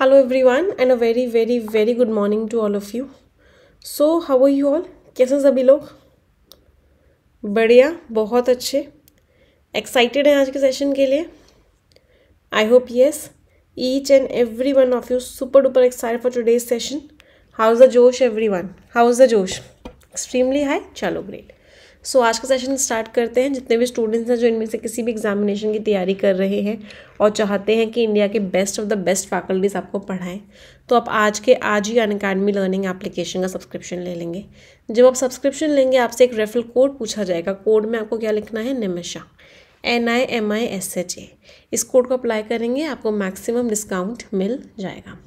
Hello everyone and a very very very good morning to all of you so are you all कैसे सभी लोग बढ़िया बहुत अच्छे एक्साइटेड हैं आज के सेशन के लिए I hope yes each and every one of you super duper excited for today's session how is the जोश everyone how is the जोश एक्सट्रीमली हाई चलो ग्रेट सो so, आज का सेशन स्टार्ट करते हैं जितने भी स्टूडेंट्स हैं जो इनमें से किसी भी एग्जामिनेशन की तैयारी कर रहे हैं और चाहते हैं कि इंडिया के best of the best faculties आपको पढ़ाएं तो आप आज के आज ही अन अकेडमी लर्निंग एप्लीकेशन का सब्सक्रिप्शन ले लेंगे जब आप सब्सक्रिप्शन लेंगे आपसे एक रेफरल कोड पूछा जाएगा कोड में आपको क्या लिखना है Nimisha N I M I S H A इस कोड को अप्लाई करेंगे आपको मैक्सिमम डिस्काउंट मिल जाएगा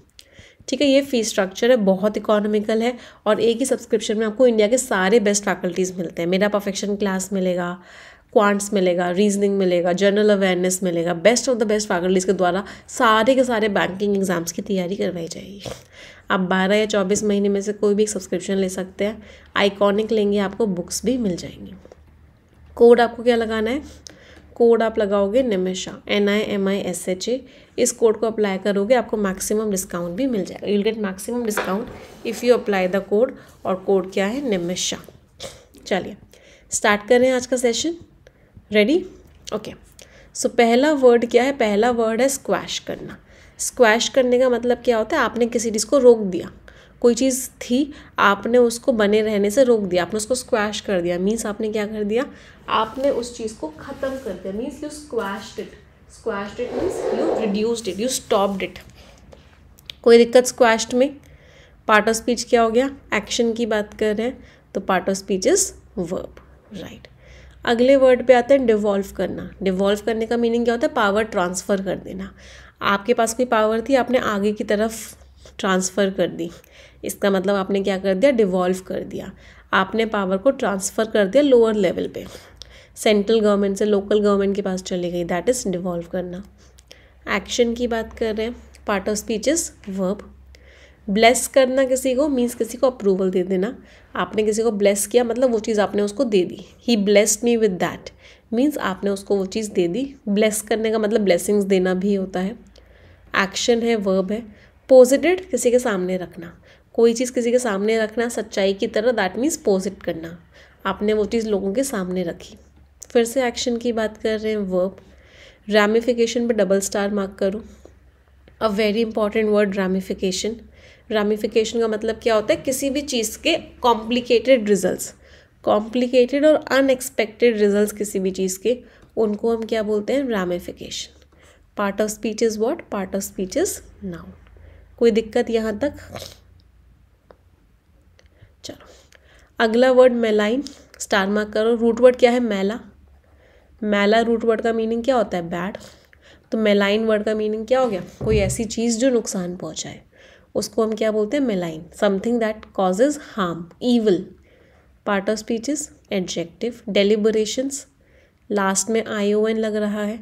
ठीक है ये फ़ी स्ट्रक्चर है बहुत इकोनॉमिकल है और एक ही सब्सक्रिप्शन में आपको इंडिया के सारे बेस्ट फैकल्टीज़ मिलते हैं मेरा परफेक्शन क्लास मिलेगा क्वांट्स मिलेगा रीजनिंग मिलेगा जनरल अवेयरनेस मिलेगा best of the best faculties के द्वारा सारे के सारे बैंकिंग एग्ज़ाम्स की तैयारी करवाई जाएगी आप बारह या चौबीस महीने में से कोई भी एक सब्सक्रिप्शन ले सकते हैं आइकॉनिक लेंगे आपको बुक्स भी मिल जाएंगी कोड आपको क्या लगाना है कोड आप लगाओगे Nimisha N I M I S H A इस कोड को अप्लाई करोगे आपको मैक्सिमम डिस्काउंट भी मिल जाएगा you get maximum discount if you apply the code और कोड क्या है निमिशा चलिए स्टार्ट करें आज का सेशन रेडी ओके सो पहला वर्ड क्या है पहला वर्ड है स्क्वैश करना स्क्वैश करने का मतलब क्या होता है आपने किसी चीज़ को रोक दिया कोई चीज़ थी आपने उसको बने रहने से रोक दिया आपने उसको स्क्वैश कर दिया मीन्स आपने क्या कर दिया आपने उस चीज़ को ख़त्म कर दिया means you squashed it squashed it means you reduced it you stopped it कोई दिक्कत स्क्वैश्ड में पार्ट ऑफ स्पीच क्या हो गया एक्शन की बात कर रहे हैं तो part of speech is verb right अगले वर्ड पे आते हैं डिवॉल्व करना डिवॉल्व करने का मीनिंग क्या होता है पावर ट्रांसफ़र कर देना आपके पास कोई पावर थी आपने आगे की तरफ ट्रांसफ़र कर दी इसका मतलब आपने क्या कर दिया डिवॉल्व कर दिया आपने पावर को ट्रांसफ़र कर दिया लोअर लेवल पे सेंट्रल गवर्नमेंट से लोकल गवर्नमेंट के पास चली गई दैट इज़ डिवॉल्व करना एक्शन की बात कर रहे हैं part of speech is verb bless करना किसी को मीन्स किसी को अप्रूवल दे देना आपने किसी को ब्लेस किया मतलब वो चीज़ आपने उसको दे दी ही blessed me with that means आपने उसको वो चीज़ दे दी ब्लेस करने का मतलब ब्लेसिंग्स देना भी होता है एक्शन है वर्ब है पॉजिटिव किसी के सामने रखना कोई चीज़ किसी के सामने रखना सच्चाई की तरह दैट मीन्स पॉजिट करना आपने वो चीज़ लोगों के सामने रखी फिर से एक्शन की बात कर रहे हैं वर्ब रैमिफिकेशन पर डबल स्टार मार्क करूँ a very important word ramification ramification का मतलब क्या होता है किसी भी चीज़ के कॉम्प्लिकेटेड रिजल्ट कॉम्प्लिकेटेड और अनएक्सपेक्टेड रिजल्ट किसी भी चीज़ के उनको हम क्या बोलते हैं ramification part of speech is what part of speech is noun कोई दिक्कत यहाँ तक चलो अगला वर्ड मेलाइन स्टार मार्क करो रूट वर्ड क्या है मैला मैला रूट वर्ड का मीनिंग क्या होता है बैड तो मेलाइन वर्ड का मीनिंग क्या हो गया कोई ऐसी चीज़ जो नुकसान पहुंचाए उसको हम क्या बोलते हैं malign something that causes harm evil part of speech is adjective deliberations last में आई ओ एन लग रहा है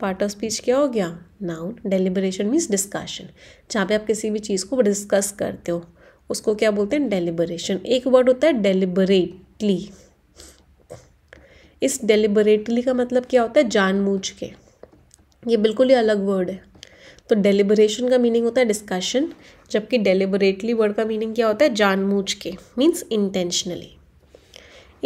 पार्ट ऑफ स्पीच क्या हो गया नाउन डेलिब्रेशन मीन्स डिस्कशन जहाँ पे आप किसी भी चीज़ को डिस्कस करते हो उसको क्या बोलते हैं डेलिब्रेशन एक वर्ड होता है डेलिबरेटली इस डेलिबरेटली का मतलब क्या होता है जानबूझ के ये बिल्कुल ही अलग वर्ड है तो डेलिबरेशन का मीनिंग होता है डिस्कशन जबकि डेलिबरेटली वर्ड का मीनिंग क्या होता है जानबूझ के मीन्स इंटेंशनली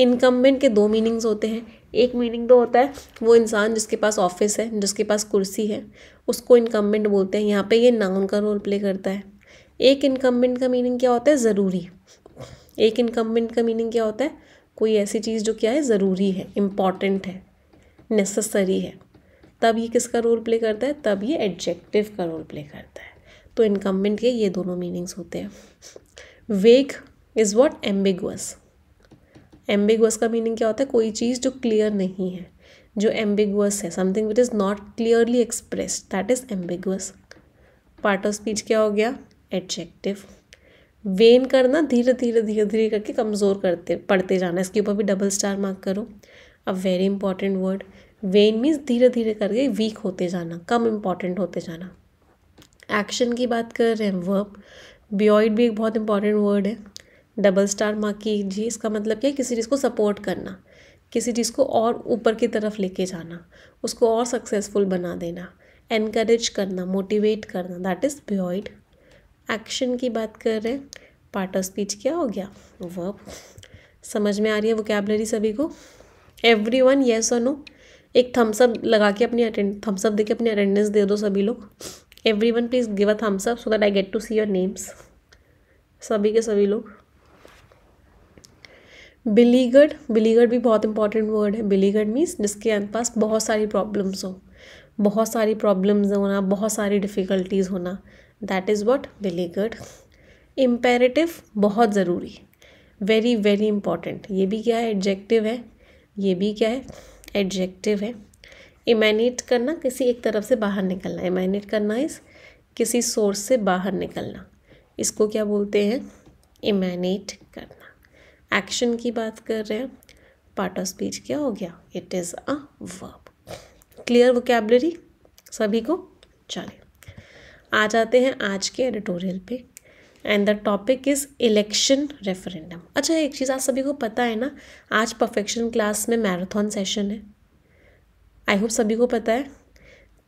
इनकम्बेंट के दो मीनिंग्स होते हैं एक मीनिंग तो होता है वो इंसान जिसके पास ऑफिस है जिसके पास कुर्सी है उसको इनकम्बेंट बोलते हैं यहाँ पे ये नाउन का रोल प्ले करता है एक इनकम्बेंट का मीनिंग क्या होता है ज़रूरी एक इनकम्बेंट का मीनिंग क्या होता है कोई ऐसी चीज़ जो क्या है ज़रूरी है इम्पॉर्टेंट है नेसेसरी है तब ये किसका रोल प्ले करता है तब ये एडजेक्टिव का रोल प्ले करता है तो इनकम्बेंट के ये दोनों मीनिंग्स होते हैं vague is what ambiguous ambiguous का मीनिंग क्या होता है कोई चीज़ जो क्लियर नहीं है जो एम्बिगस है something which is not clearly express that is ambiguous part of speech क्या हो गया एडजेक्टिव वेन करना धीरे धीरे धीरे धीरे करके कमज़ोर करते पढ़ते जाना इसके ऊपर भी डबल स्टार मार्क करो a very important word wane means धीरे धीरे करके वीक होते जाना कम इम्पॉर्टेंट होते जाना एक्शन की बात कर रहे हैं वर्ब बियॉइड भी एक बहुत इंपॉर्टेंट वर्ड है डबल स्टार मार्क कीजिए इसका मतलब क्या है किसी चीज़ को सपोर्ट करना किसी चीज़ को और ऊपर की तरफ लेके जाना उसको और सक्सेसफुल बना देना एनकरेज करना मोटिवेट करना दैट इज़ बियॉइड एक्शन की बात कर रहे हैं पार्ट ऑफ स्पीच क्या हो गया वर्ब समझ में आ रही है वोकेबलरी सभी को एवरी वन येस और नो एक थम्सअप लगा के अपनी अटेंड थम्सअप दे के अपनी अटेंडेंस दे दो सभी लोग everyone please give a thumbs up so that I get to see your names सभी के सभी लोग बिलीगढ़ बिलीगढ़ भी बहुत इंपॉर्टेंट वर्ड है बिलीगढ़ मीन्स जिसके पास बहुत सारी प्रॉब्लम्स हो बहुत सारी प्रॉब्लम्स होना बहुत सारी डिफ़िकल्टीज़ होना दैट इज़ वॉट बिलीगढ़ इम्पेरेटिव बहुत ज़रूरी वेरी वेरी इंपॉर्टेंट ये भी क्या है एडजेक्टिव है ये भी क्या है एडजेक्टिव है इमेनेट करना किसी एक तरफ से बाहर निकलना इमेनेट करना इस किसी सोर्स से बाहर निकलना इसको क्या बोलते हैं इमेनेट करना एक्शन की बात कर रहे हैं पार्ट ऑफ स्पीच क्या हो गया it is a verb clear vocabulary सभी को चले आ जाते हैं आज के एडिटोरियल पे and the topic is election referendum अच्छा एक चीज़ आप सभी को पता है ना आज परफेक्शन क्लास में मैराथन सेशन है आई होप सभी को पता है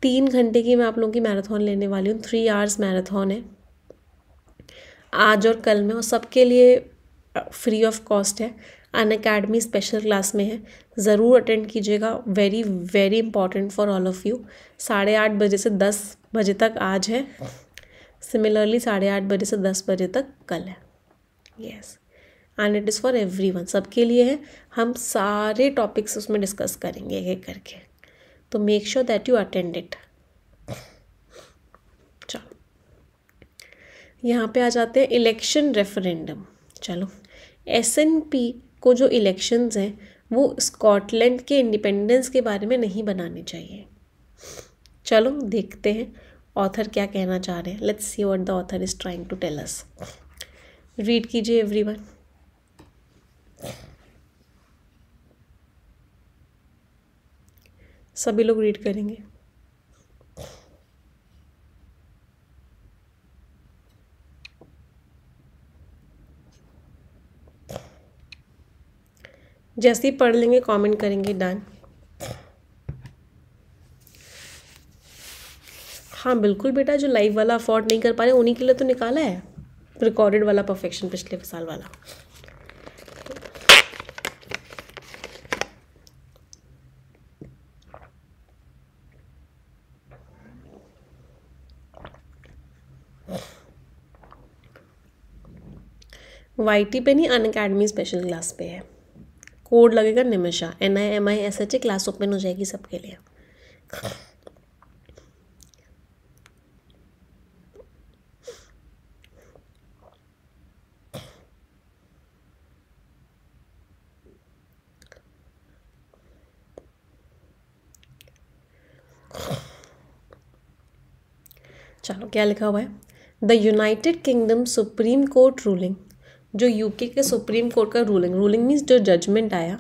तीन घंटे की मैं आप लोगों की मैराथन लेने वाली हूँ थ्री आवर्स मैराथन है आज और कल में और सबके लिए फ्री ऑफ कॉस्ट है अन अकेडमी स्पेशल क्लास में है ज़रूर अटेंड कीजिएगा very very important for all of you साढ़े आठ बजे से दस बजे तक आज है सिमिलरली साढ़े आठ बजे से दस बजे तक कल है yes and it is for everyone सब के लिए है हम सारे टॉपिक्स उसमें डिस्कस करेंगे एक एक करके तो make sure that you attend it चलो यहाँ पे आ जाते हैं इलेक्शन रेफरेंडम चलो एस एन पी को जो इलेक्शंस हैं वो स्कॉटलैंड के इंडिपेंडेंस के बारे में नहीं बनाने चाहिए चलो देखते हैं ऑथर क्या कहना चाह रहे हैं let's see what the author is trying to tell us read कीजिए एवरीवन सभी लोग रीड करेंगे जैसे ही पढ़ लेंगे कमेंट करेंगे डन हाँ बिल्कुल बेटा जो लाइव वाला अफोर्ड नहीं कर पा रहे उन्हीं के लिए तो निकाला है रिकॉर्डेड वाला परफेक्शन पिछले साल वाला वाई टी पे नहीं अन अकेडमी स्पेशल क्लास पे है कोड लगेगा Nimisha N I M I S H A class open हो जाएगी सबके लिए चलो क्या लिखा हुआ है the United Kingdom Supreme Court ruling जो यूके के सुप्रीम कोर्ट का रूलिंग रूलिंग मीन्स जो जजमेंट आया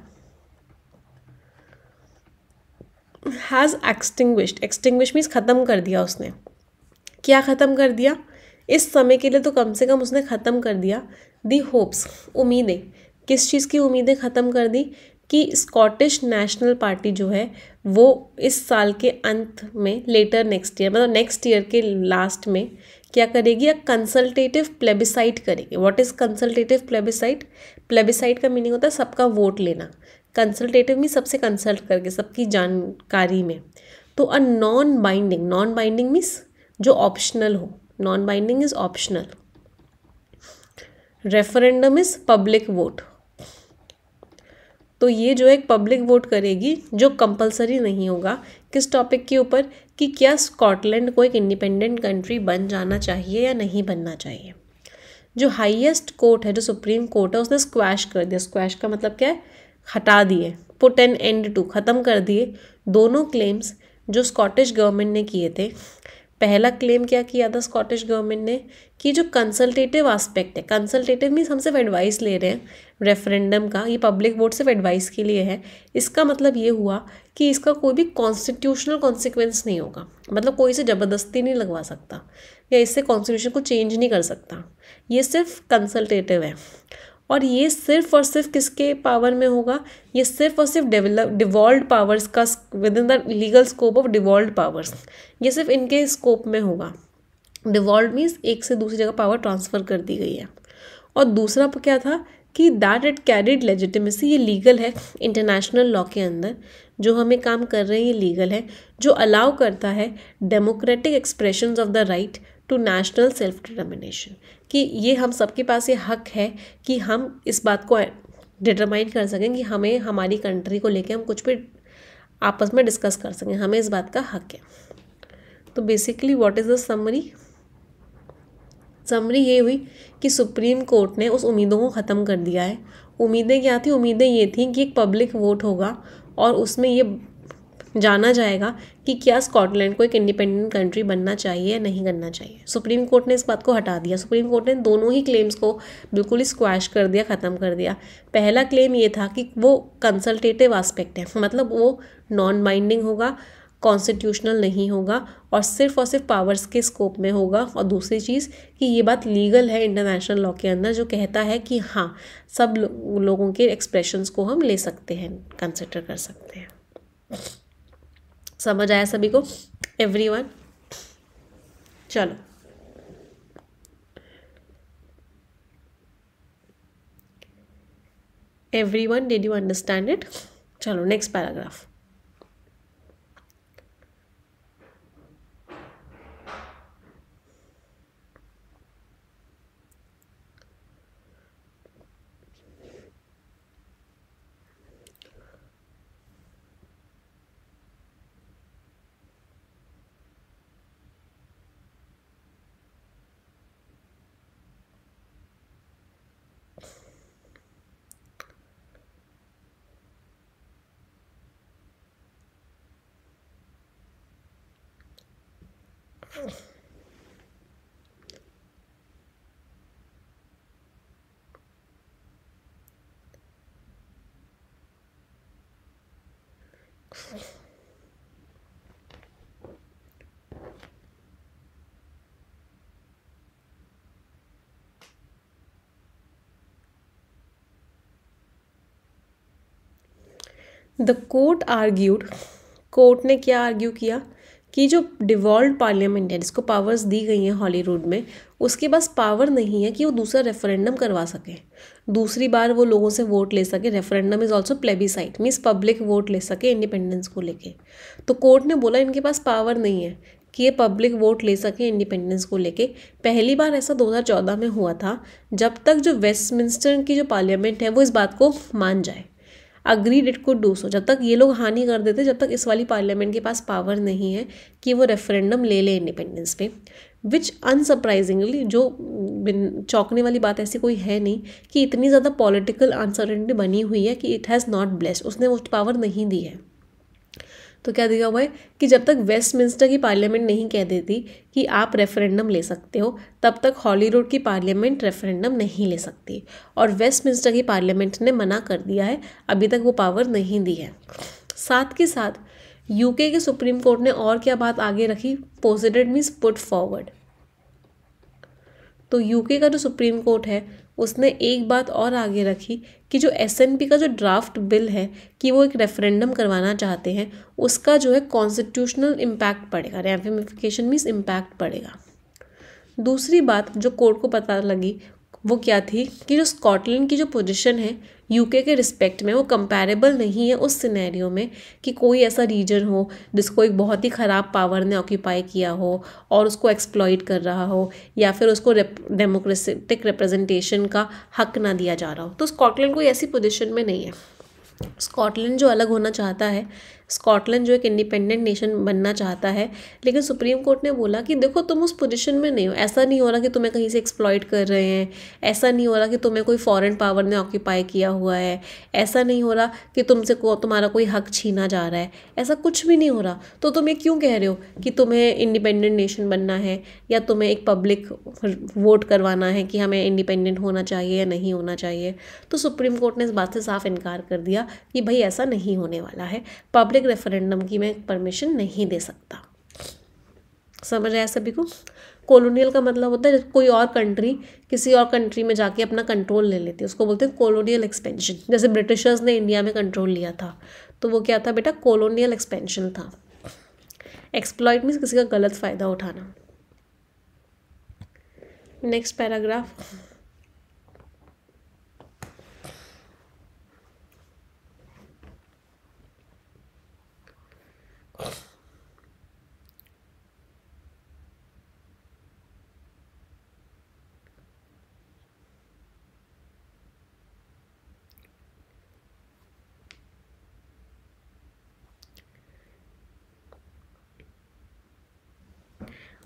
हैज़ एक्सटिंग्विश्ड एक्सटिंग्विश मीन्स ख़त्म कर दिया उसने क्या ख़त्म कर दिया इस समय के लिए तो कम से कम उसने ख़त्म कर दिया दी होप्स उम्मीदें किस चीज़ की उम्मीदें ख़त्म कर दी कि स्कॉटिश नेशनल पार्टी जो है वो इस साल के अंत में लेटर नेक्स्ट ईयर मतलब नेक्स्ट ईयर के लास्ट में क्या करेगी या कंसल्टेटिव प्लेबिसाइट करेगी what is consultative plebiscite plebiscite का मीनिंग होता है सबका वोट लेना कंसल्टेटिव मीन सबसे कंसल्ट करके सबकी जानकारी में तो a non binding non binding means जो ऑप्शनल हो non binding is optional referendum is public vote तो ये जो एक पब्लिक वोट करेगी जो कंपलसरी नहीं होगा किस टॉपिक के ऊपर कि क्या स्कॉटलैंड को एक इंडिपेंडेंट कंट्री बन जाना चाहिए या नहीं बनना चाहिए जो हाईएस्ट कोर्ट है जो सुप्रीम कोर्ट है उसने स्क्वैश कर दिया स्क्वैश का मतलब क्या है हटा दिए पुट एन एंड टू ख़त्म कर दिए दोनों क्लेम्स जो स्कॉटिश गवर्नमेंट ने किए थे पहला क्लेम क्या किया था स्कॉटिश गवर्नमेंट ने कि जो कंसल्टेटिव आस्पेक्ट है कंसल्टेटिव मीन्स हम सिर्फ एडवाइस ले रहे हैं रेफरेंडम का ये पब्लिक वोट सिर्फ एडवाइस के लिए है इसका मतलब ये हुआ कि इसका कोई भी कॉन्स्टिट्यूशनल कॉन्सिक्वेंस नहीं होगा मतलब कोई से ज़बरदस्ती नहीं लगवा सकता या इससे कॉन्स्टिट्यूशन को चेंज नहीं कर सकता ये सिर्फ कंसल्टेटिव है और ये सिर्फ और सिर्फ किसके पावर में होगा ये सिर्फ और सिर्फ डेवलप डिवॉल्व पावर्स का within the legal scope of devolve powers ये सिर्फ इनके स्कोप में होगा डिवॉल्व मीन्स एक से दूसरी जगह पावर ट्रांसफ़र कर दी गई है और दूसरा क्या था कि दैट इट कैरिड लेजिटिमेसी ये लीगल है इंटरनेशनल लॉ के अंदर जो हमें काम कर रहे हैं ये लीगल है जो अलाउ करता है democratic expression of the right to national self determination कि ये हम सबके पास ये हक है कि हम इस बात को डिटरमाइन कर सकें कि हमें हमारी कंट्री को लेके हम कुछ भी आपस में डिस्कस कर सकें हमें इस बात का हक है तो basically what is the summary summary ये हुई कि सुप्रीम कोर्ट ने उस उम्मीदों को ख़त्म कर दिया है उम्मीदें क्या थी उम्मीदें ये थी कि एक पब्लिक वोट होगा और उसमें ये जाना जाएगा कि क्या स्कॉटलैंड को एक इंडिपेंडेंट कंट्री बनना चाहिए या नहीं करना चाहिए सुप्रीम कोर्ट ने इस बात को हटा दिया सुप्रीम कोर्ट ने दोनों ही क्लेम्स को बिल्कुल ही स्क्वैश कर दिया ख़त्म कर दिया पहला क्लेम ये था कि वो कंसल्टेटिव आस्पेक्ट है मतलब वो नॉन बाइंडिंग होगा कॉन्स्टिट्यूशनल नहीं होगा और सिर्फ और सिर्फ पावर्स के स्कोप में होगा और दूसरी चीज़ कि ये बात लीगल है इंटरनेशनल लॉ के अंदर जो कहता है कि हाँ सब लो, लोगों के एक्सप्रेशंस को हम ले सकते हैं कंसिडर कर सकते हैं समझ आया सभी को एवरी वन चलो everyone did you understand it चलो next paragraph the court argued court ने क्या आर्ग्यू किया कि जो डिवॉल्व पार्लियामेंट है जिसको पावर्स दी गई हैं हॉलीवुड में उसके पास पावर नहीं है कि वो दूसरा रेफरेंडम करवा सके दूसरी बार वो लोगों से वोट ले सके referendum is also plebiscite means public vote ले सके इंडिपेंडेंस को लेके तो कोर्ट ने बोला इनके पास पावर नहीं है कि ये पब्लिक वोट ले सके इंडिपेंडेंस को लेके पहली बार ऐसा 2014 में हुआ था जब तक जो वेस्टमिंस्टर की जो पार्लियामेंट है वो इस बात को मान जाए अग्रीड इट को डू सो जब तक ये लोग हानि कर देते जब तक इस वाली पार्लियामेंट के पास पावर नहीं है कि वो रेफरेंडम ले ले इंडिपेंडेंस पे विच अनसरप्राइजिंगली जो बिन चौंकने वाली बात ऐसी कोई है नहीं कि इतनी ज़्यादा पॉलिटिकल अनसर्टेनिटी बनी हुई है कि इट हैज़ नॉट ब्लेस्ड उसने वो पावर नहीं दी है तो क्या दिया हुआ है कि जब तक वेस्टमिंस्टर की पार्लियामेंट नहीं कह देती कि आप रेफरेंडम ले सकते हो तब तक हॉलीवुड की पार्लियामेंट रेफरेंडम नहीं ले सकती और वेस्टमिंस्टर की पार्लियामेंट ने मना कर दिया है अभी तक वो पावर नहीं दी है साथ के साथ यूके के सुप्रीम कोर्ट ने और क्या बात आगे रखी पोजिटेड मीन्स पुट फॉरवर्ड तो यूके का जो सुप्रीम कोर्ट है उसने एक बात और आगे रखी कि जो एस का जो ड्राफ्ट बिल है कि वो एक रेफरेंडम करवाना चाहते हैं उसका जो है कॉन्स्टिट्यूशनल इम्पैक्ट पड़ेगा रेमिफिकेशन मीन्स इम्पैक्ट पड़ेगा दूसरी बात जो कोर्ट को पता लगी वो क्या थी कि जो स्कॉटलैंड की जो पोजीशन है यूके के रिस्पेक्ट में वो कंपेरेबल नहीं है उस सिनेरियो में कि कोई ऐसा रीजन हो जिसको एक बहुत ही ख़राब पावर ने ऑक्यूपाई किया हो और उसको एक्सप्लॉइट कर रहा हो या फिर उसको डेमोक्रेसिटिक रिप्रेजेंटेशन का हक ना दिया जा रहा हो तो स्कॉटलैंड कोई ऐसी पोजिशन में नहीं है स्कॉटलैंड जो अलग होना चाहता है स्कॉटलैंड जो एक इंडिपेंडेंट नेशन बनना चाहता है लेकिन सुप्रीम कोर्ट ने बोला कि देखो तुम उस पोजिशन में नहीं हो ऐसा नहीं हो रहा कि तुम्हें कहीं से एक्सप्लॉयट कर रहे हैं ऐसा नहीं हो रहा कि तुम्हें कोई फॉरेन पावर ने ऑक्यूपाई किया हुआ है ऐसा नहीं हो रहा कि तुमसे को तुम्हारा कोई हक छीना जा रहा है ऐसा कुछ भी नहीं हो रहा तो तुम ये क्यों कह रहे हो कि तुम्हें इंडिपेंडेंट नेशन बनना है या तुम्हें एक पब्लिक वोट करवाना है कि हमें इंडिपेंडेंट होना चाहिए या नहीं होना चाहिए तो सुप्रीम कोर्ट ने इस बात से साफ इनकार कर दिया कि भाई ऐसा नहीं होने वाला है पब्लिक एक रेफरेंडम की मैं परमिशन नहीं दे सकता समझ आया सभी को कॉलोनियल का मतलब होता है कोई और कंट्री किसी और कंट्री में जाके अपना कंट्रोल ले लेती है उसको बोलते हैं कॉलोनियल एक्सपेंशन जैसे ब्रिटिशर्स ने इंडिया में कंट्रोल लिया था तो वो क्या था बेटा कॉलोनियल एक्सपेंशन था एक्सप्लॉयट मीन्स किसी का गलत फ़ायदा उठाना नेक्स्ट पैराग्राफ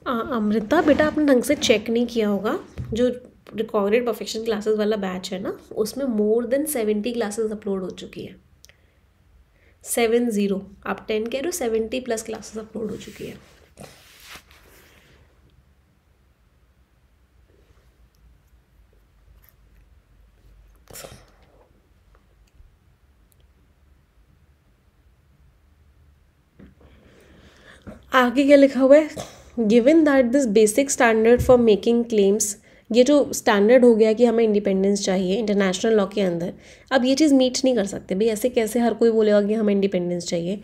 हाँ, अमृता बेटा आपने ढंग से चेक नहीं किया होगा जो रिकॉर्डेड परफेक्शन क्लासेस वाला बैच है ना उसमें more than seventy classes upload हो चुकी है सेवन ज़ीरो आप टेन कह रहे हो सेवेंटी प्लस क्लासेस अपलोड हो चुकी है आगे क्या लिखा हुआ है given that this basic standard for making claims ये जो स्टैंडर्ड हो गया कि हमें इंडिपेंडेंस चाहिए इंटरनेशनल लॉ के अंदर अब ये चीज़ मीट नहीं कर सकते भाई ऐसे कैसे हर कोई बोलेगा कि हमें इंडिपेंडेंस चाहिए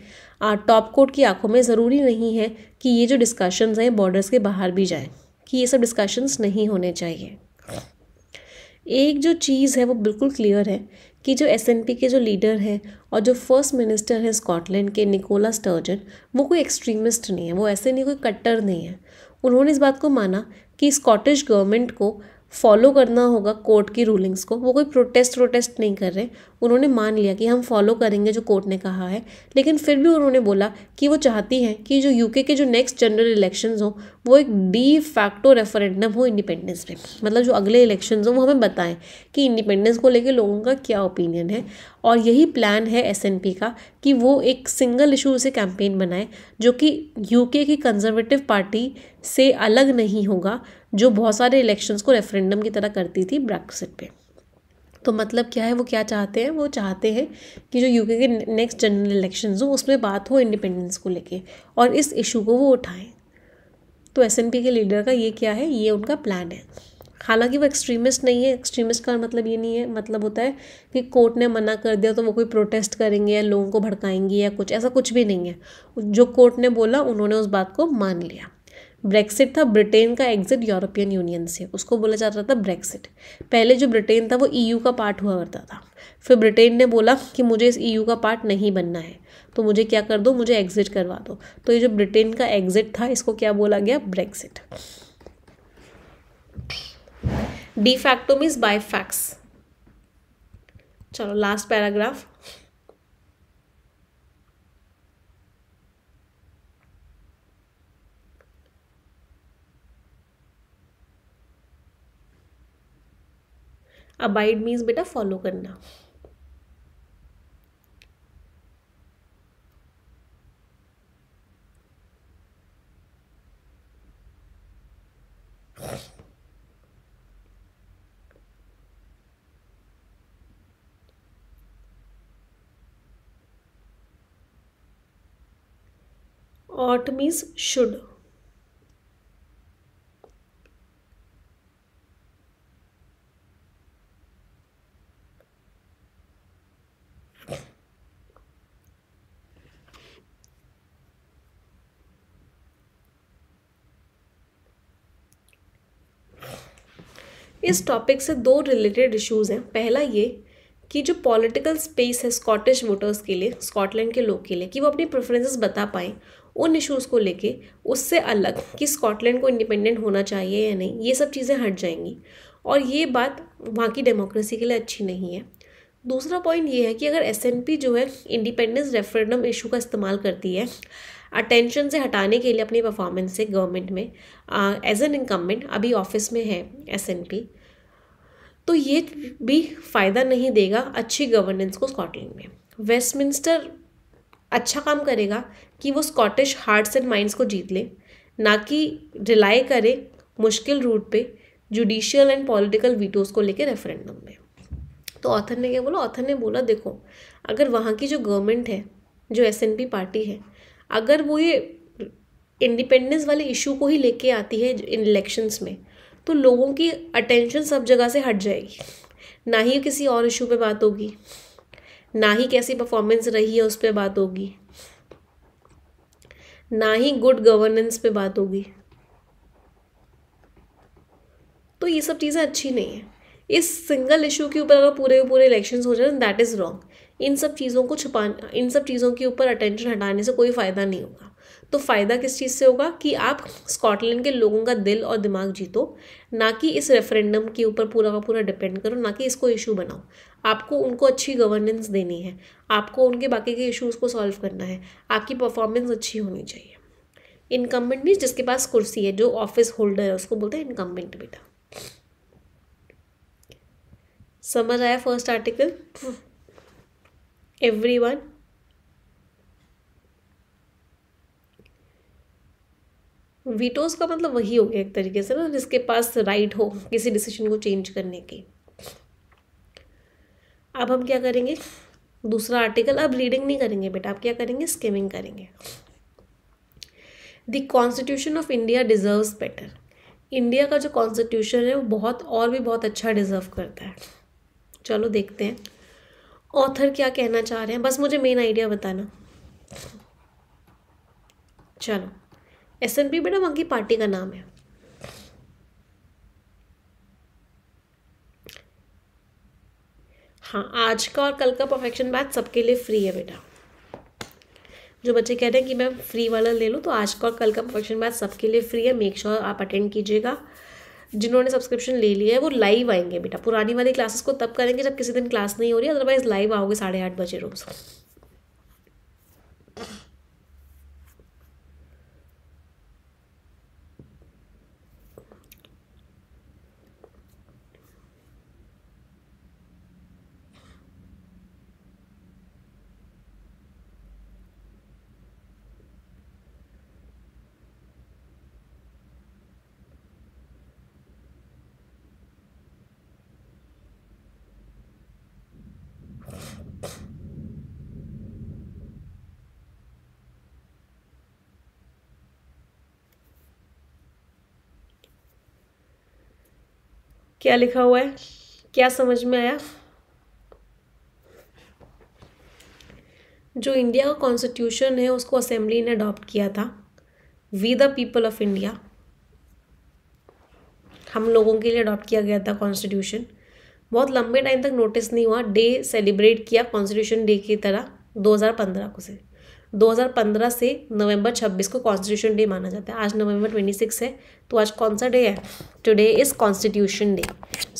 टॉप कोर्ट की आंखों में ज़रूरी नहीं है कि ये जो डिस्कशंस हैं बॉर्डर्स के बाहर भी जाएं कि ये सब डिस्कशंस नहीं होने चाहिए एक जो चीज़ है वो बिल्कुल क्लियर है कि जो एस के जो लीडर हैं और जो फर्स्ट मिनिस्टर हैं स्कॉटलैंड के निकोला स्टर्जन वो कोई एक्सट्रीमिस्ट नहीं है वो ऐसे नहीं कोई कट्टर नहीं है उन्होंने इस बात को माना कि स्कॉटिश गवर्नमेंट को फॉलो करना होगा कोर्ट की रूलिंग्स को वो कोई प्रोटेस्ट प्रोटेस्ट नहीं कर रहे उन्होंने मान लिया कि हम फॉलो करेंगे जो कोर्ट ने कहा है लेकिन फिर भी उन्होंने बोला कि वो चाहती हैं कि जो यूके के जो नेक्स्ट जनरल इलेक्शन हों वो एक डी फैक्टो रेफरेंडम हो इंडिपेंडेंस पे मतलब जो अगले इलेक्शन हों वो हमें बताएं कि इंडिपेंडेंस को लेकर लोगों का क्या ओपिनियन है और यही प्लान है एस का कि वो एक सिंगल इशू से कैंपेन बनाए जो कि यूके की कंजर्वेटिव पार्टी से अलग नहीं होगा जो बहुत सारे इलेक्शंस को रेफरेंडम की तरह करती थी ब्रेक्सिट पे तो मतलब क्या है वो क्या चाहते हैं वो चाहते हैं कि जो यूके के नेक्स्ट जनरल इलेक्शन हो उसमें बात हो इंडिपेंडेंस को लेके और इस इशू को वो उठाएं तो एस के लीडर का ये क्या है ये उनका प्लान है हालांकि वो एक्सट्रीमिस्ट नहीं है एक्सट्रीमिस्ट का मतलब ये नहीं है मतलब होता है कि कोर्ट ने मना कर दिया तो वो कोई प्रोटेस्ट करेंगे या लोगों को भड़काएंगे या कुछ ऐसा कुछ भी नहीं है जो कोर्ट ने बोला उन्होंने उस बात को मान लिया ब्रेक्सिट था ब्रिटेन का एग्जिट यूरोपियन यूनियन से उसको बोला जाता था ब्रेक्सिट पहले जो ब्रिटेन था वो ईयू e का पार्ट हुआ करता था फिर ब्रिटेन ने बोला कि मुझे इस ईयू e का पार्ट नहीं बनना है तो मुझे क्या कर दो मुझे एग्जिट करवा दो तो ये जो ब्रिटेन का एग्जिट था इसको क्या बोला गया Brexit de facto by facts चलो लास्ट पैराग्राफ अबाइड मीन्स बेटा फॉलो करना ऑट मीन्स शुड इस टॉपिक से दो रिलेटेड इश्यूज़ हैं पहला ये कि जो पॉलिटिकल स्पेस है स्कॉटिश वोटर्स के लिए स्कॉटलैंड के लोग के लिए कि वो अपनी प्रेफरेंसेस बता पाएँ उन इश्यूज़ को लेके उससे अलग कि स्कॉटलैंड को इंडिपेंडेंट होना चाहिए या नहीं ये सब चीज़ें हट जाएंगी और ये बात वहाँ की डेमोक्रेसी के लिए अच्छी नहीं है दूसरा पॉइंट ये है कि अगर एस जो है इंडिपेंडेंस रेफरेंडम इशू का इस्तेमाल करती है अटेंशन से हटाने के लिए अपनी परफॉर्मेंस से गवर्नमेंट में एज एन इनकमेंट अभी ऑफिस में है एस एन पी तो ये भी फ़ायदा नहीं देगा अच्छी गवर्नेंस को स्कॉटलैंड में वेस्टमिंस्टर अच्छा काम करेगा कि वो स्कॉटिश हार्ट्स एंड माइंड्स को जीत ले ना कि रिलाई करे मुश्किल रूट पे जुडिशियल एंड पॉलिटिकल वीटोज को लेके रेफरेंडम में तो ऑथर ने क्या बोला ऑथर ने बोला देखो अगर वहाँ की जो गवर्नमेंट है जो एस पार्टी है अगर वो ये इंडिपेंडेंस वाले इशू को ही लेके आती है इलेक्शंस में तो लोगों की अटेंशन सब जगह से हट जाएगी ना ही किसी और इशू पे बात होगी ना ही कैसी परफॉर्मेंस रही है उस पर बात होगी ना ही गुड गवर्नेंस पे बात होगी तो ये सब चीज़ें अच्छी नहीं है इस सिंगल इशू के ऊपर अगर पूरे पूरे इलेक्शन हो जाए दैट इज़ रॉन्ग इन सब चीज़ों को छुपाना इन सब चीज़ों के ऊपर अटेंशन हटाने से कोई फ़ायदा नहीं होगा तो फ़ायदा किस चीज़ से होगा कि आप स्कॉटलैंड के लोगों का दिल और दिमाग जीतो ना कि इस रेफरेंडम के ऊपर पूरा का पूरा डिपेंड करो ना कि इसको इशू बनाओ आपको उनको अच्छी गवर्नेंस देनी है आपको उनके बाकी के इशूज़ को सॉल्व करना है आपकी परफॉर्मेंस अच्छी होनी चाहिए इनकम्बेंट मीन्स जिसके पास कुर्सी है जो ऑफिस होल्डर है उसको बोलते हैं इनकम्बेंट बेटा समझ आया first article everyone vetoes का मतलब वही हो गया एक तरीके से ना जिसके पास राइट हो किसी डिसीजन को चेंज करने की अब हम क्या करेंगे दूसरा आर्टिकल अब रीडिंग नहीं करेंगे बेटा आप क्या करेंगे स्किमिंग करेंगे the constitution of India deserves better India का जो कॉन्स्टिट्यूशन है वो बहुत और भी बहुत अच्छा डिजर्व करता है चलो देखते हैं ऑथर क्या कहना चाह रहे हैं बस मुझे मेन आइडिया बताना चलो एस एन पी बेटा वहाँ की पार्टी का नाम है हाँ आज का और कल का परफेक्शन बैच सबके लिए फ्री है बेटा जो बच्चे कह रहे हैं कि मैं फ्री वाला ले लूँ तो आज का और कल का परफेक्शन बैच सबके लिए फ्री है मेक श्योर sure आप अटेंड कीजिएगा जिन्होंने सब्सक्रिप्शन ले लिया है वो लाइव आएंगे बेटा पुरानी वाली क्लासेस को तब करेंगे जब किसी दिन क्लास नहीं हो रही अदरवाइज़ लाइव आओगे साढ़े आठ बजे रोज़ क्या लिखा हुआ है क्या समझ में आया जो इंडिया का कॉन्स्टिट्यूशन है उसको असेंबली ने अडॉप्ट किया था we the people of India हम लोगों के लिए अडॉप्ट किया गया था कॉन्स्टिट्यूशन बहुत लंबे टाइम तक नोटिस नहीं हुआ डे सेलिब्रेट किया कॉन्स्टिट्यूशन डे की तरह 2015 को से 2015 से नवंबर 26 को कॉन्स्टिट्यूशन डे माना जाता है आज नवंबर 26 है तो आज कौन सा डे है today is constitution day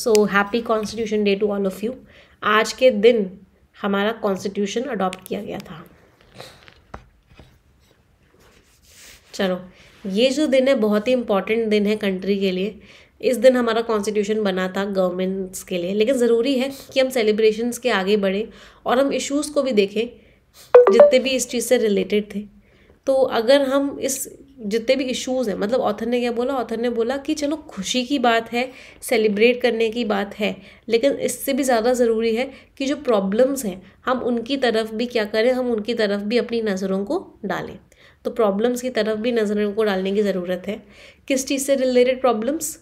so happy constitution day to all of you आज के दिन हमारा कॉन्स्टिट्यूशन अडॉप्ट किया गया था चलो ये जो दिन है बहुत ही इंपॉर्टेंट दिन है कंट्री के लिए इस दिन हमारा कॉन्स्टिट्यूशन बना था गवर्नमेंट्स के लिए लेकिन ज़रूरी है कि हम सेलिब्रेशंस के आगे बढ़ें और हम इश्यूज़ को भी देखें जितने भी इस चीज़ से रिलेटेड थे तो अगर हम इस जितने भी इश्यूज़ हैं मतलब ऑथर ने क्या बोला ऑथर ने बोला कि चलो खुशी की बात है सेलिब्रेट करने की बात है लेकिन इससे भी ज़्यादा ज़रूरी है कि जो प्रॉब्लम्स हैं हम उनकी तरफ भी क्या करें हम उनकी तरफ भी अपनी नज़रों को डालें तो प्रॉब्लम्स की तरफ भी नज़रों को डालने की ज़रूरत है किस चीज़ से रिलेटेड प्रॉब्लम्स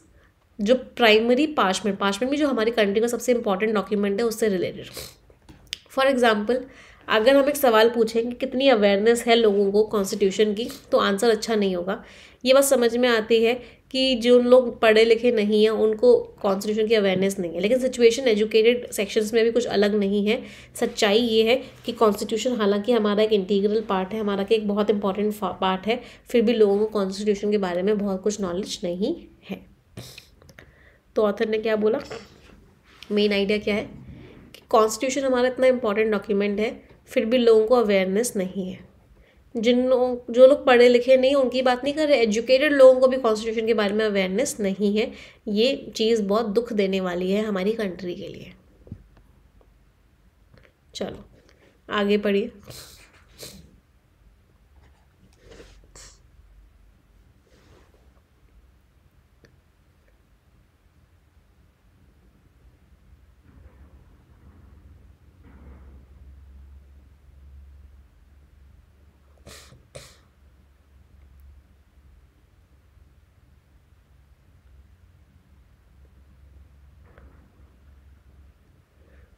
जो प्राइमरी पार्चमेंट पार्चमेंट भी जो हमारी कंट्री का सबसे इंपॉर्टेंट डॉक्यूमेंट है उससे रिलेटेड फॉर एग्ज़ाम्पल अगर हम एक सवाल पूछें कि कितनी अवेयरनेस है लोगों को कॉन्स्टिट्यूशन की तो आंसर अच्छा नहीं होगा ये बात समझ में आती है कि जो लोग पढ़े लिखे नहीं हैं उनको कॉन्स्टिट्यूशन की अवेयरनेस नहीं है लेकिन सिचुएशन एजुकेटेड सेक्शंस में भी कुछ अलग नहीं है सच्चाई ये है कि कॉन्स्टिट्यूशन हालांकि हमारा एक इंटीग्रल पार्ट है हमारा एक बहुत इंपॉर्टेंट पार्ट है फिर भी लोगों को कॉन्स्टिट्यूशन के बारे में बहुत कुछ नॉलेज नहीं है तो ऑथर ने क्या बोला मेन आइडिया क्या है कि कॉन्स्टिट्यूशन हमारा इतना इंपॉर्टेंट डॉक्यूमेंट है फिर भी लोगों को अवेयरनेस नहीं है जिन लोग जो लोग पढ़े लिखे नहीं उनकी बात नहीं कर रहे एजुकेटेड लोगों को भी कॉन्स्टिट्यूशन के बारे में अवेयरनेस नहीं है ये चीज़ बहुत दुख देने वाली है हमारी कंट्री के लिए चलो आगे पढ़िए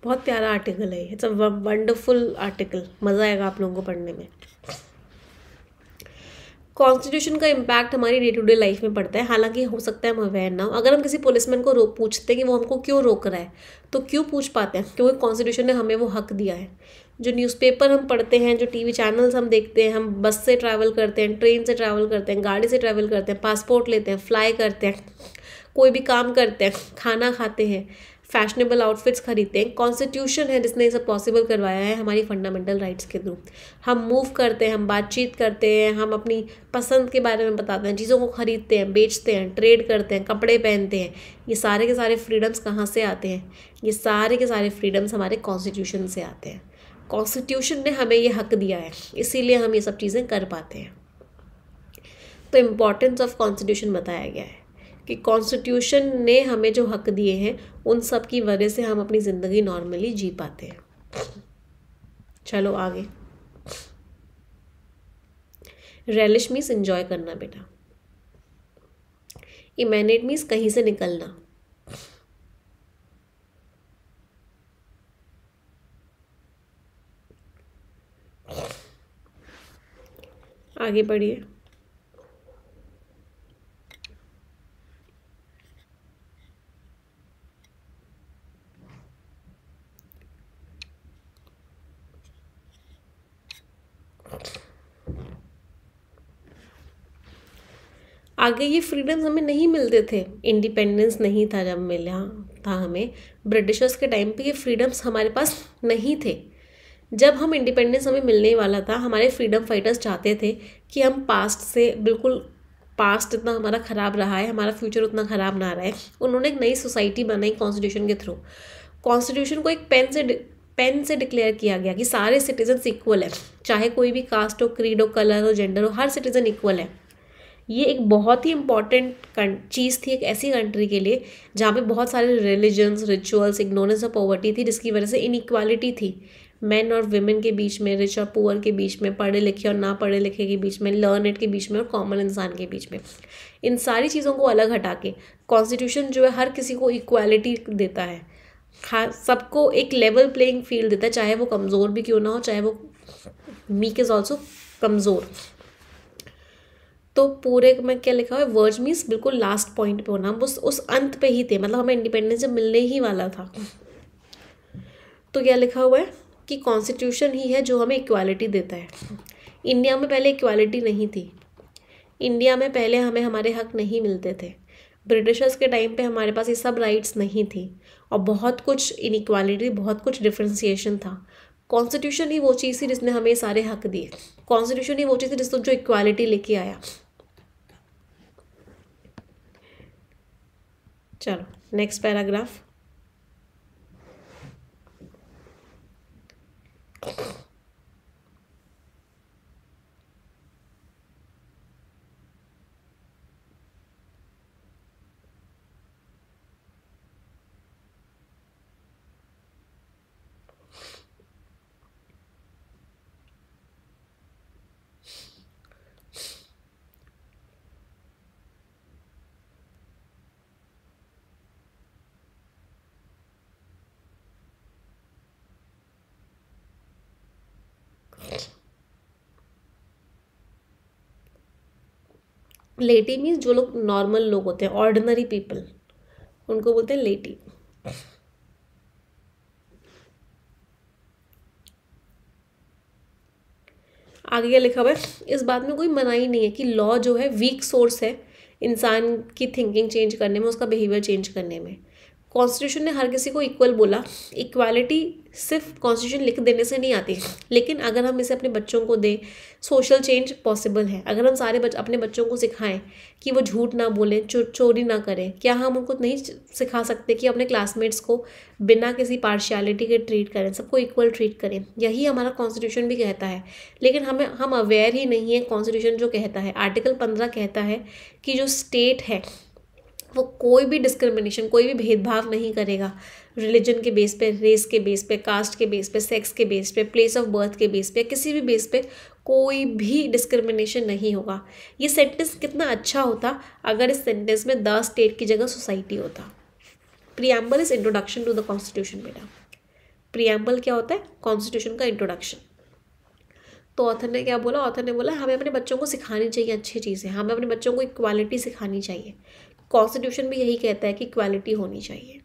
बहुत प्यारा आर्टिकल है इट्स अ वंडरफुल आर्टिकल मज़ा आएगा आप लोगों को पढ़ने में कॉन्स्टिट्यूशन का इम्पैक्ट हमारी डे टू डे लाइफ में पड़ता है हालांकि हो सकता है हम अवेयर ना हो अगर हम किसी पुलिसमैन को रोक पूछते हैं कि वो हमको क्यों रोक रहा है तो क्यों पूछ पाते हैं क्योंकि कॉन्स्टिट्यूशन ने हमें वो हक दिया है जो न्यूज़पेपर हम पढ़ते हैं जो टीवी चैनल्स हम देखते हैं हम बस से ट्रैवल करते हैं ट्रेन से ट्रैवल करते हैं गाड़ी से ट्रैवल करते हैं पासपोर्ट लेते हैं फ्लाई करते हैं कोई भी काम करते हैं खाना खाते हैं फैशनेबल आउटफिट्स खरीदते हैं कॉन्स्टिट्यूशन है जिसने इसे पॉसिबल करवाया है हमारी फंडामेंटल राइट्स के थ्रू हम मूव करते हैं हम बातचीत करते हैं हम अपनी पसंद के बारे में बताते हैं चीज़ों को ख़रीदते हैं बेचते हैं ट्रेड करते हैं कपड़े पहनते हैं ये सारे के सारे फ्रीडम्स कहाँ से आते हैं ये सारे के सारे फ्रीडम्स हमारे कॉन्स्टिट्यूशन से आते हैं कॉन्स्टिट्यूशन ने हमें ये हक दिया है इसीलिए हम ये सब चीज़ें कर पाते हैं तो इम्पॉर्टेंस ऑफ कॉन्स्टिट्यूशन बताया गया है कि कॉन्स्टिट्यूशन ने हमें जो हक दिए हैं उन सब की वजह से हम अपनी ज़िंदगी नॉर्मली जी पाते हैं चलो आगे रेलिश मीन्स इंजॉय करना बेटा इमेनेट मीन्स कहीं से निकलना आगे बढ़िए आगे ये फ्रीडम्स हमें नहीं मिलते थे इंडिपेंडेंस नहीं था जब मिला था हमें ब्रिटिशर्स के टाइम पे ये फ्रीडम्स हमारे पास नहीं थे जब हम इंडिपेंडेंस हमें मिलने वाला था हमारे फ्रीडम फाइटर्स चाहते थे कि हम पास्ट से बिल्कुल पास्ट इतना हमारा ख़राब रहा है हमारा फ्यूचर उतना ख़राब ना रहा है उन्होंने एक नई सोसाइटी बनाई कॉन्स्टिट्यूशन के थ्रू कॉन्स्टिट्यूशन को एक पेन से पेन से डिक्लेयर किया गया कि सारे सिटीजन्स इक्वल हैं चाहे कोई भी कास्ट हो क्रीड हो कलर हो जेंडर हो हर सिटीज़न इक्वल है ये एक बहुत ही इंपॉर्टेंट चीज़ थी एक ऐसी कंट्री के लिए जहाँ पे बहुत सारे रिलीजन्स रिचुअल्स इग्नोरेंस और पॉवर्टी थी जिसकी वजह से इनक्वालिटी थी मैन और वेमेन के बीच में रिच और पुअर के बीच में पढ़े लिखे और ना पढ़े लिखे के बीच में लर्नड के बीच में और कॉमन इंसान के बीच में इन सारी चीज़ों को अलग हटा के कॉन्स्टिट्यूशन जो है हर किसी को इक्वालिटी देता है हाँ सबको एक लेवल प्लेइंग फील्ड देता है चाहे वो कमज़ोर भी क्यों ना हो चाहे वो मीक इज़ ऑल्सो कमज़ोर तो पूरे में क्या लिखा हुआ है वर्ज मीन्स बिल्कुल लास्ट पॉइंट पे होना उस उस अंत पे ही थे मतलब हमें इंडिपेंडेंस जब मिलने ही वाला था तो क्या लिखा हुआ है कि कॉन्स्टिट्यूशन ही है जो हमें इक्वालिटी देता है इंडिया में पहले इक्वालिटी नहीं थी इंडिया में पहले हमें हमारे हक नहीं मिलते थे ब्रिटिशर्स के टाइम पे हमारे पास ये सब राइट्स नहीं थी और बहुत कुछ इनक्वालिटी बहुत कुछ डिफ्रेंसीशन था कॉन्स्टिट्यूशन ही वो चीज़ थी जिसने हमें सारे हक दिए कॉन्स्टिट्यूशन ही वो चीज़ थी जिसको जो इक्वालिटी लेके आया चलो नेक्स्ट पैराग्राफ लेटी मीन्स जो लोग नॉर्मल लोग होते हैं ऑर्डिनरी पीपल उनको बोलते हैं लेटी आगे क्या लिखा हुआ है इस बात में कोई मनाही नहीं है कि लॉ जो है वीक सोर्स है इंसान की थिंकिंग चेंज करने में उसका बिहेवियर चेंज करने में कॉन्स्टिट्यूशन ने हर किसी को इक्वल बोला इक्वालिटी सिर्फ कॉन्स्टिट्यूशन लिख देने से नहीं आती लेकिन अगर हम इसे अपने बच्चों को दें सोशल चेंज पॉसिबल है अगर हम सारे बच, अपने बच्चों को सिखाएं कि वो झूठ ना बोलें चो, चोरी ना करें क्या हम उनको नहीं सिखा सकते कि अपने क्लासमेट्स को बिना किसी पार्शियलिटी के ट्रीट करें सबको इक्वल ट्रीट करें यही हमारा कॉन्स्टिट्यूशन भी कहता है लेकिन हमें हम अवेयर ही नहीं है कॉन्स्टिट्यूशन जो कहता है आर्टिकल पंद्रह कहता है कि जो स्टेट है वो कोई भी डिस्क्रिमिनेशन कोई भी भेदभाव नहीं करेगा रिलीजन के बेस पे रेस के बेस पे कास्ट के बेस पे सेक्स के बेस पे प्लेस ऑफ बर्थ के बेस पे किसी भी बेस पे कोई भी डिस्क्रिमिनेशन नहीं होगा ये सेंटेंस कितना अच्छा होता अगर इस सेंटेंस में द स्टेट की जगह सोसाइटी होता preamble is introduction to the constitution बेटा प्रियम्बल क्या होता है कॉन्स्टिट्यूशन का इंट्रोडक्शन तो ऑथर ने क्या बोला ऑथर ने बोला हमें अपने बच्चों को सिखानी चाहिए अच्छी चीज़ें हमें अपने बच्चों को इक्वालिटी सिखानी चाहिए कॉन्स्टिट्यूशन भी यही कहता है कि क्वालिटी होनी चाहिए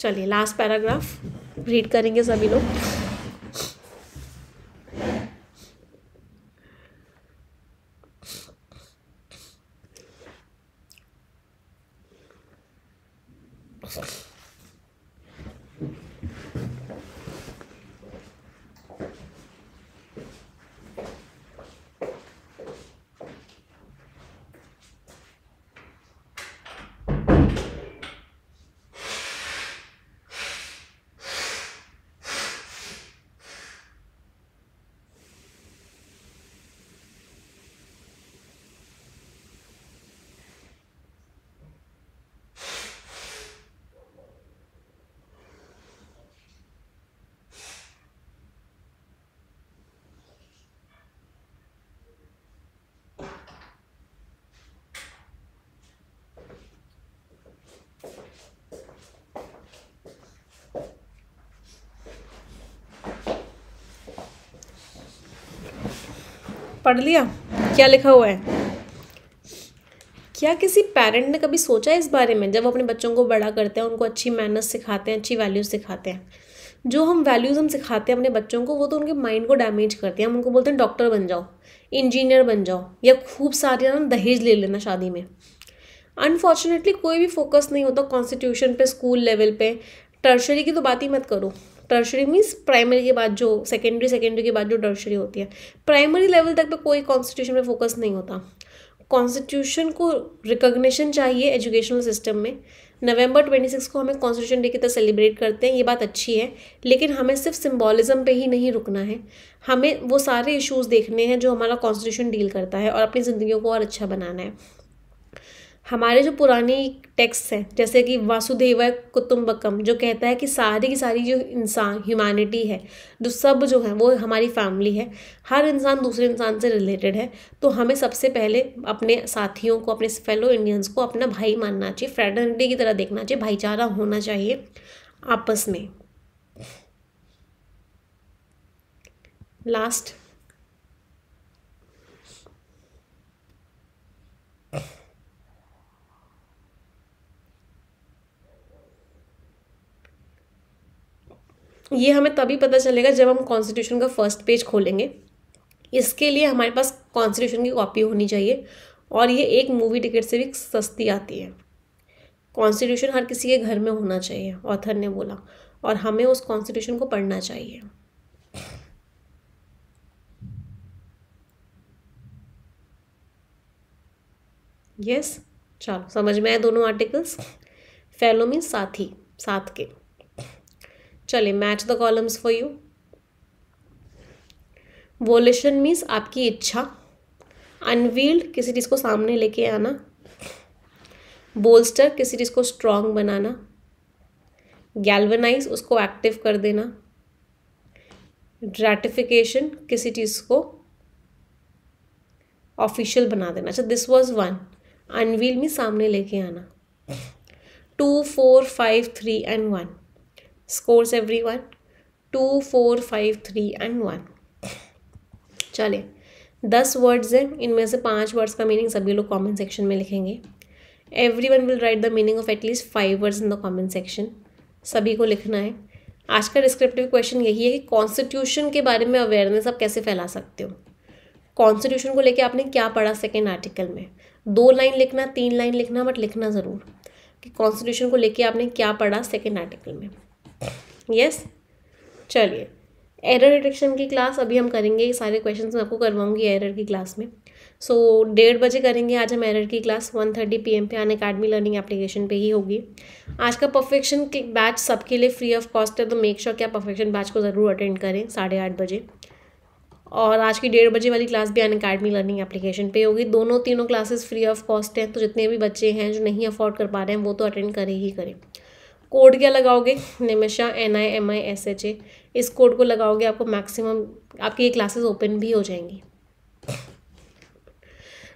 चलिए लास्ट पैराग्राफ रीड करेंगे सभी लोग पढ़ लिया क्या लिखा हुआ है क्या किसी पेरेंट ने कभी सोचा है इस बारे में जब अपने बच्चों को बड़ा करते हैं उनको अच्छी मैनर्स सिखाते हैं अच्छी वैल्यूज़ सिखाते हैं जो हम वैल्यूज़ हम सिखाते हैं अपने बच्चों को वो तो उनके माइंड को डैमेज करते हैं हम उनको बोलते हैं डॉक्टर बन जाओ इंजीनियर बन जाओ या खूब सारे ना दहेज ले लेना शादी में अनफॉर्चुनेटली कोई भी फोकस नहीं होता कॉन्स्टिट्यूशन पे स्कूल लेवल पे टर्शरी की तो बात ही मत करो टर्शरी मीन्स प्राइमरी के बाद जो सेकेंडरी सेकेंडरी के बाद जो टर्शरी होती है प्राइमरी लेवल तक पे कोई कॉन्स्टिट्यूशन में फोकस नहीं होता कॉन्स्टिट्यूशन को रिकॉग्निशन चाहिए एजुकेशनल सिस्टम में नवंबर ट्वेंटी सिक्स को हमें कॉन्स्टिट्यूशन डे की तरह सेलिब्रेट करते हैं ये बात अच्छी है लेकिन हमें सिर्फ सिम्बॉलिज्म पे ही नहीं रुकना है हमें वो सारे इश्यूज़ देखने हैं जो हमारा कॉन्स्टिट्यूशन डील करता है और अपनी ज़िंदगी को और अच्छा बनाना है हमारे जो पुराने टेक्स्ट हैं जैसे कि वासुदेव कुटुम्बकम जो कहता है कि सारी की सारी जो इंसान ह्यूमैनिटी है जो सब जो है वो हमारी फैमिली है हर इंसान दूसरे इंसान से रिलेटेड है तो हमें सबसे पहले अपने साथियों को अपने फेलो इंडियंस को अपना भाई मानना चाहिए फ्रेडर्निटी की तरह देखना चाहिए भाईचारा होना चाहिए आपस में लास्ट ये हमें तभी पता चलेगा जब हम कॉन्स्टिट्यूशन का फर्स्ट पेज खोलेंगे इसके लिए हमारे पास कॉन्स्टिट्यूशन की कॉपी होनी चाहिए और ये एक मूवी टिकट से भी सस्ती आती है कॉन्स्टिट्यूशन हर किसी के घर में होना चाहिए ऑथर ने बोला और हमें उस कॉन्स्टिट्यूशन को पढ़ना चाहिए यस yes? चलो समझ में आए दोनों आर्टिकल्स फेलो साथ साथी साथ के चले match the columns for you volition means आपकी इच्छा अनवील्ड किसी चीज़ को सामने लेके आना बोल्स्टर किसी चीज़ को स्ट्रांग बनाना गैल्वेनाइज उसको एक्टिव कर देना ड्रैटिफिकेशन किसी चीज़ को ऑफिशियल बना देना अच्छा दिस वाज वन अनवील में सामने लेके आना two four five three and one scores every one two four five three and one चले दस वर्ड्स हैं इनमें से पांच वर्ड्स का मीनिंग सभी लोग कमेंट सेक्शन में लिखेंगे everyone will write the meaning of at least five words in the comment section सभी को लिखना है आज का डिस्क्रिप्टिव क्वेश्चन यही है कि कॉन्स्टिट्यूशन के बारे में अवेयरनेस आप कैसे फैला सकते हो कॉन्स्टिट्यूशन को लेके आपने क्या पढ़ा सेकेंड आर्टिकल में दो लाइन लिखना तीन लाइन लिखना बट लिखना ज़रूर कि कॉन्स्टिट्यूशन को लेके आपने क्या पढ़ा सेकेंड आर्टिकल में यस चलिए एरर डिटेक्शन की क्लास अभी हम करेंगे सारे क्वेश्चन मैं आपको करवाऊंगी एरर की क्लास में सो so, डेढ़ बजे करेंगे आज हम एरर की class one thirty P M पे अन अकेडमी लर्निंग एप्लीकेशन पे ही होगी आज का परफेक्शन बैच सबके लिए फ्री ऑफ कॉस्ट है तो मेक श्योर sure कि आप परफेक्शन बैच को ज़रूर अटेंड करें साढ़े आठ बजे और आज की डेढ़ बजे वाली क्लास भी अन अकेडमी लर्निंग एप्लीकेशन पे होगी दोनों तीनों क्लासेस फ्री ऑफ कॉस्ट हैं तो जितने भी बच्चे हैं जो नहीं अफोर्ड कर पा रहे हैं वो तो अटेंड करें ही करें कोड क्या लगाओगे Nimisha N I M I S H A इस कोड को लगाओगे आपको मैक्सिमम आपकी ये क्लासेस ओपन भी हो जाएंगी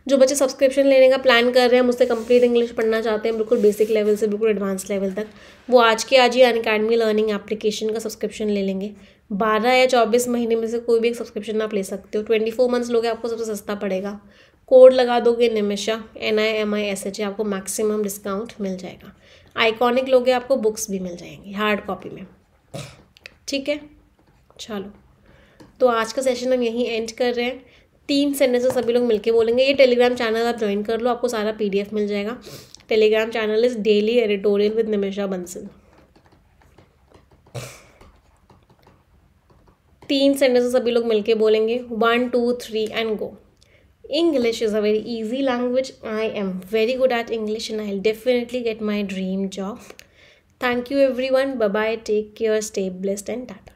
जो बच्चे सब्सक्रिप्शन लेने का प्लान कर रहे हैं मुझसे कंप्लीट इंग्लिश पढ़ना चाहते हैं बिल्कुल बेसिक लेवल से बिल्कुल एडवांस लेवल तक वो आज के आज ही अन अकेडमी लर्निंग एप्लीकेशन का सब्सक्रिप्शन ले लेंगे बारह या चौबीस महीने में से कोई भी एक सब्सक्रिप्शन आप ले सकते हो ट्वेंटी फोर मंथ्स लोगे आपको सबसे सस्ता पड़ेगा कोड लगा दोगे Nimisha N I M I S H A आपको मैक्सिमम डिस्काउंट मिल जाएगा आइकॉनिक लोगे आपको बुक्स भी मिल जाएंगी हार्ड कॉपी में ठीक है चलो तो आज का सेशन हम यहीं एंड कर रहे हैं तीन सेंटेंसेस तो सभी लोग मिलके बोलेंगे ये टेलीग्राम चैनल आप ज्वाइन कर लो आपको सारा पीडीएफ मिल जाएगा Telegram channel is daily editorial with Nimisha Bansal तीन सेंटेंसेस तो सभी लोग मिलके बोलेंगे one two three and go English is a very easy language. I am very good at English and I'll definitely get my dream job. Thank you everyone. Bye bye. Take care. Stay blessed and tata.